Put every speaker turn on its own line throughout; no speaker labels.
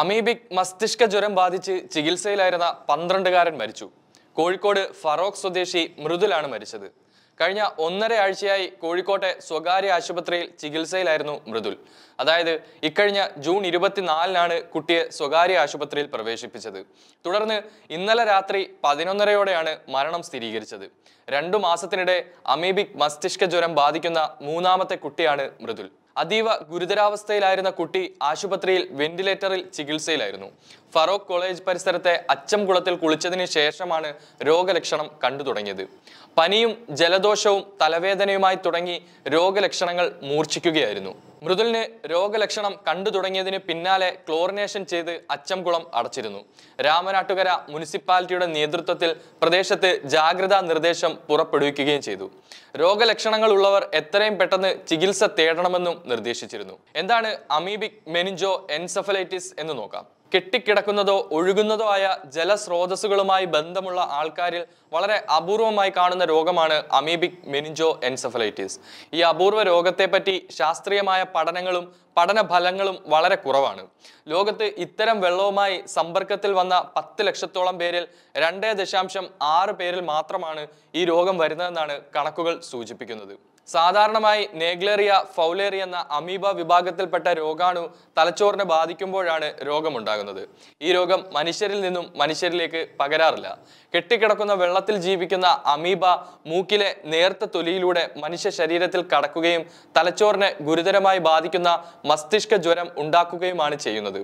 amoebic മസ്തിഷ്ക ജ്വരം ബാധിച്ച് ചികിത്സയിലായിരുന്ന പന്ത്രണ്ടുകാരൻ മരിച്ചു കോഴിക്കോട് ഫറോക്ക് സ്വദേശി മൃദുലാണ് മരിച്ചത് കഴിഞ്ഞ ഒന്നര ആഴ്ചയായി കോഴിക്കോട്ടെ സ്വകാര്യ ആശുപത്രിയിൽ ചികിത്സയിലായിരുന്നു മൃദുൽ അതായത് ഇക്കഴിഞ്ഞ ജൂൺ ഇരുപത്തിനാലിനാണ് കുട്ടിയെ സ്വകാര്യ ആശുപത്രിയിൽ പ്രവേശിപ്പിച്ചത് തുടർന്ന് ഇന്നലെ രാത്രി പതിനൊന്നരയോടെയാണ് മരണം സ്ഥിരീകരിച്ചത് രണ്ടു മാസത്തിനിടെ അമീബിക് മസ്തിഷ്ക ജ്വരം ബാധിക്കുന്ന മൂന്നാമത്തെ കുട്ടിയാണ് മൃദുൽ അതീവ ഗുരുതരാവസ്ഥയിലായിരുന്ന കുട്ടി ആശുപത്രിയിൽ വെന്റിലേറ്ററിൽ ചികിത്സയിലായിരുന്നു ഫറോക്ക് കോളേജ് പരിസരത്തെ അച്ചംകുളത്തിൽ കുളിച്ചതിന് ശേഷമാണ് രോഗലക്ഷണം കണ്ടു തുടങ്ങിയത് പനിയും ജലദോഷവും തലവേദനയുമായി തുടങ്ങി രോഗലക്ഷണങ്ങൾ മൂർച്ഛിക്കുകയായിരുന്നു മൃദുലിന് രോഗലക്ഷണം കണ്ടു തുടങ്ങിയതിന് പിന്നാലെ ക്ലോറിനേഷൻ ചെയ്ത് അച്ചംകുളം അടച്ചിരുന്നു രാമനാട്ടുകര മുനിസിപ്പാലിറ്റിയുടെ നേതൃത്വത്തിൽ പ്രദേശത്ത് ജാഗ്രതാ നിർദ്ദേശം പുറപ്പെടുവിക്കുകയും ചെയ്തു രോഗലക്ഷണങ്ങൾ ഉള്ളവർ എത്രയും പെട്ടെന്ന് ചികിത്സ തേടണമെന്നും നിർദ്ദേശിച്ചിരുന്നു എന്താണ് അമീബിക് മെനിഞ്ചോ എൻസഫലൈറ്റിസ് എന്ന് നോക്കാം കെട്ടിക്കിടക്കുന്നതോ ഒഴുകുന്നതോ ആയ ജലസ്രോതസ്സുകളുമായി ബന്ധമുള്ള ആൾക്കാരിൽ വളരെ അപൂർവമായി കാണുന്ന രോഗമാണ് അമീബിക് മെനിഞ്ചോ എൻസെഫലൈറ്റിസ് ഈ അപൂർവ രോഗത്തെപ്പറ്റി ശാസ്ത്രീയമായ പഠനങ്ങളും പഠനഫലങ്ങളും വളരെ കുറവാണ് ലോകത്ത് ഇത്തരം വെള്ളവുമായി സമ്പർക്കത്തിൽ വന്ന പത്ത് ലക്ഷത്തോളം പേരിൽ രണ്ടേ ദശാംശം ആറ് പേരിൽ മാത്രമാണ് ഈ രോഗം വരുന്നതെന്നാണ് കണക്കുകൾ സൂചിപ്പിക്കുന്നത് സാധാരണമായി നേഗ്ലേറിയ ഫൗലേറിയ എന്ന അമീബ വിഭാഗത്തിൽപ്പെട്ട രോഗാണു തലച്ചോറിനെ ബാധിക്കുമ്പോഴാണ് രോഗമുണ്ടാകുന്നത് ഈ രോഗം മനുഷ്യരിൽ നിന്നും മനുഷ്യരിലേക്ക് പകരാറില്ല കെട്ടിക്കിടക്കുന്ന വെള്ളത്തിൽ ജീവിക്കുന്ന അമീബ മൂക്കിലെ നേർത്ത തൊലിയിലൂടെ മനുഷ്യ ശരീരത്തിൽ കടക്കുകയും തലച്ചോറിനെ ഗുരുതരമായി ബാധിക്കുന്ന മസ്തിഷ്ക ജ്വരം ഉണ്ടാക്കുകയുമാണ് ചെയ്യുന്നത്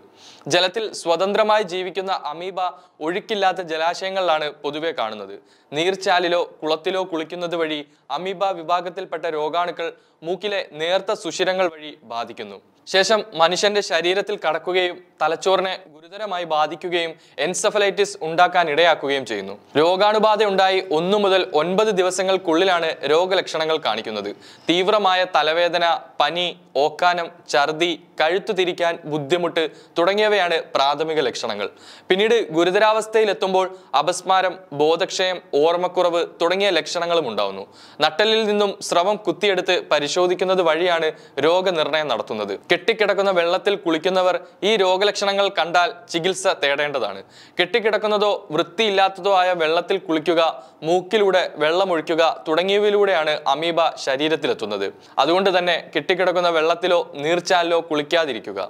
ജലത്തിൽ സ്വതന്ത്രമായി ജീവിക്കുന്ന അമീബ ഒഴുക്കില്ലാത്ത ജലാശയങ്ങളിലാണ് പൊതുവെ കാണുന്നത് നീർച്ചാലിലോ കുളത്തിലോ കുളിക്കുന്നത് വഴി അമീബ വിഭാഗത്തിൽപ്പെട്ട ഉൾപ്പെട്ട രോഗാണുക്കൾ മൂക്കിലെ നേർത്ത സുഷിരങ്ങൾ വഴി ബാധിക്കുന്നു ശേഷം മനുഷ്യന്റെ ശരീരത്തിൽ കടക്കുകയും തലച്ചോറിനെ ഗുരുതരമായി ബാധിക്കുകയും എൻസഫലൈറ്റിസ് ഉണ്ടാക്കാൻ ഇടയാക്കുകയും ചെയ്യുന്നു രോഗാണുബാധ ഉണ്ടായി ഒന്നു മുതൽ ഒൻപത് ദിവസങ്ങൾക്കുള്ളിലാണ് രോഗലക്ഷണങ്ങൾ കാണിക്കുന്നത് തീവ്രമായ തലവേദന പനി ഓക്കാനം ഛർദി കഴുത്തു തിരിക്കാൻ ബുദ്ധിമുട്ട് തുടങ്ങിയവയാണ് പ്രാഥമിക ലക്ഷണങ്ങൾ പിന്നീട് ഗുരുതരാവസ്ഥയിലെത്തുമ്പോൾ അപസ്മാരം ബോധക്ഷയം ഓർമ്മക്കുറവ് തുടങ്ങിയ ലക്ഷണങ്ങളും ഉണ്ടാവുന്നു നട്ടലിൽ നിന്നും സ്രവം വെള്ളം കുത്തിയെടുത്ത് പരിശോധിക്കുന്നത് വഴിയാണ് രോഗനിർണയം നടത്തുന്നത് കെട്ടിക്കിടക്കുന്ന വെള്ളത്തിൽ കുളിക്കുന്നവർ ഈ രോഗലക്ഷണങ്ങൾ കണ്ടാൽ ചികിത്സ തേടേണ്ടതാണ് കെട്ടിക്കിടക്കുന്നതോ വൃത്തിയില്ലാത്തതോ ആയ വെള്ളത്തിൽ കുളിക്കുക മൂക്കിലൂടെ വെള്ളമൊഴിക്കുക തുടങ്ങിയവയിലൂടെയാണ് അമീബ ശരീരത്തിലെത്തുന്നത് അതുകൊണ്ട് തന്നെ കെട്ടിക്കിടക്കുന്ന വെള്ളത്തിലോ നീർച്ചാലിലോ കുളിക്കാതിരിക്കുക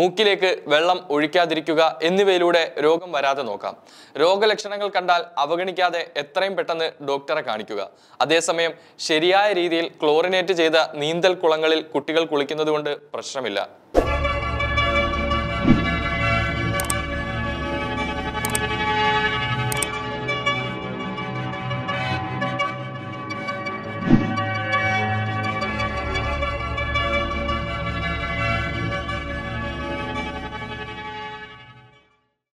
മൂക്കിലേക്ക് വെള്ളം ഒഴിക്കാതിരിക്കുക എന്നിവയിലൂടെ രോഗം വരാതെ നോക്കാം രോഗലക്ഷണങ്ങൾ കണ്ടാൽ അവഗണിക്കാതെ എത്രയും പെട്ടെന്ന് ഡോക്ടറെ കാണിക്കുക അതേസമയം ശരിയായ രീതിയിൽ ക്ലോറിനേറ്റ് ചെയ്ത നീന്തൽ കുളങ്ങളിൽ കുട്ടികൾ കൊണ്ട് പ്രശ്നമില്ല